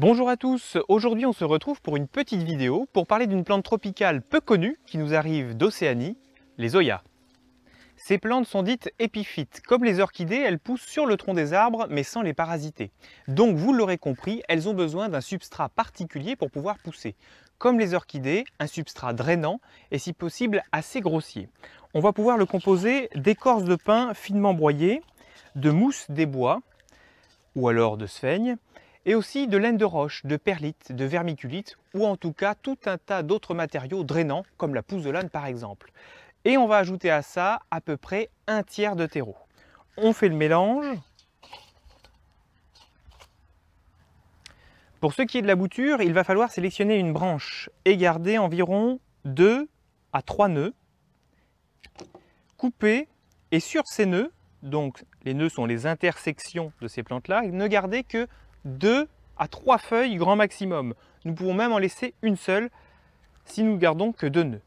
Bonjour à tous, aujourd'hui on se retrouve pour une petite vidéo pour parler d'une plante tropicale peu connue qui nous arrive d'Océanie, les Oya. Ces plantes sont dites épiphytes. Comme les orchidées, elles poussent sur le tronc des arbres mais sans les parasiter. Donc vous l'aurez compris, elles ont besoin d'un substrat particulier pour pouvoir pousser. Comme les orchidées, un substrat drainant et si possible assez grossier. On va pouvoir le composer d'écorces de pin finement broyées, de mousse des bois ou alors de sphaigne et aussi de laine de roche, de perlite, de vermiculite ou en tout cas tout un tas d'autres matériaux drainants comme la pousse de l'âne par exemple. Et on va ajouter à ça à peu près un tiers de terreau. On fait le mélange. Pour ce qui est de la bouture, il va falloir sélectionner une branche et garder environ 2 à 3 nœuds. Couper et sur ces nœuds, donc les nœuds sont les intersections de ces plantes-là, ne garder que deux à trois feuilles grand maximum. Nous pouvons même en laisser une seule si nous ne gardons que deux nœuds.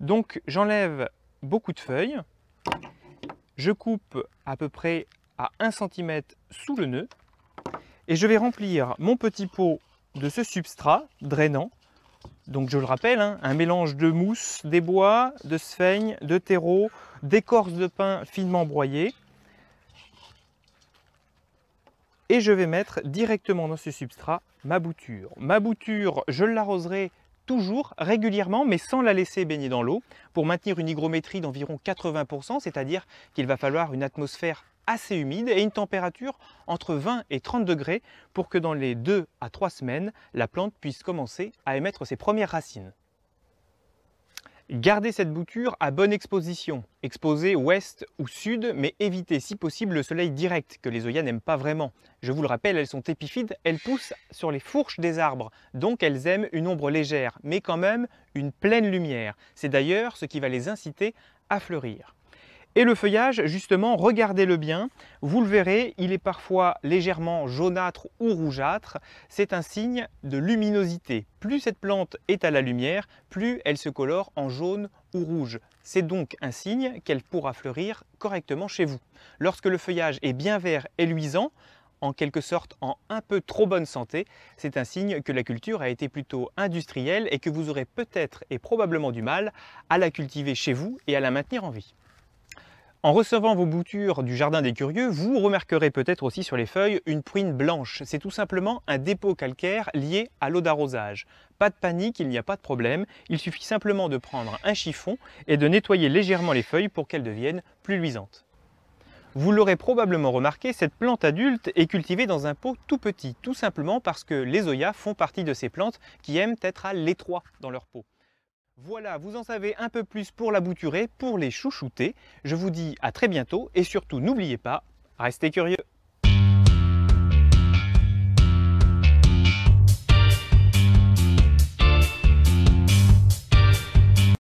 Donc j'enlève beaucoup de feuilles, je coupe à peu près à 1 cm sous le nœud et je vais remplir mon petit pot de ce substrat drainant. Donc je le rappelle, hein, un mélange de mousse, des bois, de sphaigne, de terreau, d'écorce de pin finement broyée, et je vais mettre directement dans ce substrat ma bouture. Ma bouture, je l'arroserai toujours régulièrement mais sans la laisser baigner dans l'eau pour maintenir une hygrométrie d'environ 80%, c'est-à-dire qu'il va falloir une atmosphère assez humide et une température entre 20 et 30 degrés pour que dans les 2 à 3 semaines, la plante puisse commencer à émettre ses premières racines. Gardez cette bouture à bonne exposition, exposée ouest ou sud, mais évitez si possible le soleil direct, que les oïas n'aiment pas vraiment. Je vous le rappelle, elles sont épiphytes, elles poussent sur les fourches des arbres, donc elles aiment une ombre légère, mais quand même une pleine lumière. C'est d'ailleurs ce qui va les inciter à fleurir. Et le feuillage, justement, regardez-le bien, vous le verrez, il est parfois légèrement jaunâtre ou rougeâtre, c'est un signe de luminosité. Plus cette plante est à la lumière, plus elle se colore en jaune ou rouge. C'est donc un signe qu'elle pourra fleurir correctement chez vous. Lorsque le feuillage est bien vert et luisant, en quelque sorte en un peu trop bonne santé, c'est un signe que la culture a été plutôt industrielle et que vous aurez peut-être et probablement du mal à la cultiver chez vous et à la maintenir en vie. En recevant vos boutures du jardin des curieux, vous remarquerez peut-être aussi sur les feuilles une prune blanche. C'est tout simplement un dépôt calcaire lié à l'eau d'arrosage. Pas de panique, il n'y a pas de problème. Il suffit simplement de prendre un chiffon et de nettoyer légèrement les feuilles pour qu'elles deviennent plus luisantes. Vous l'aurez probablement remarqué, cette plante adulte est cultivée dans un pot tout petit, tout simplement parce que les oyas font partie de ces plantes qui aiment être à l'étroit dans leur pot. Voilà, vous en savez un peu plus pour la bouturer, pour les chouchouter. Je vous dis à très bientôt et surtout n'oubliez pas, restez curieux.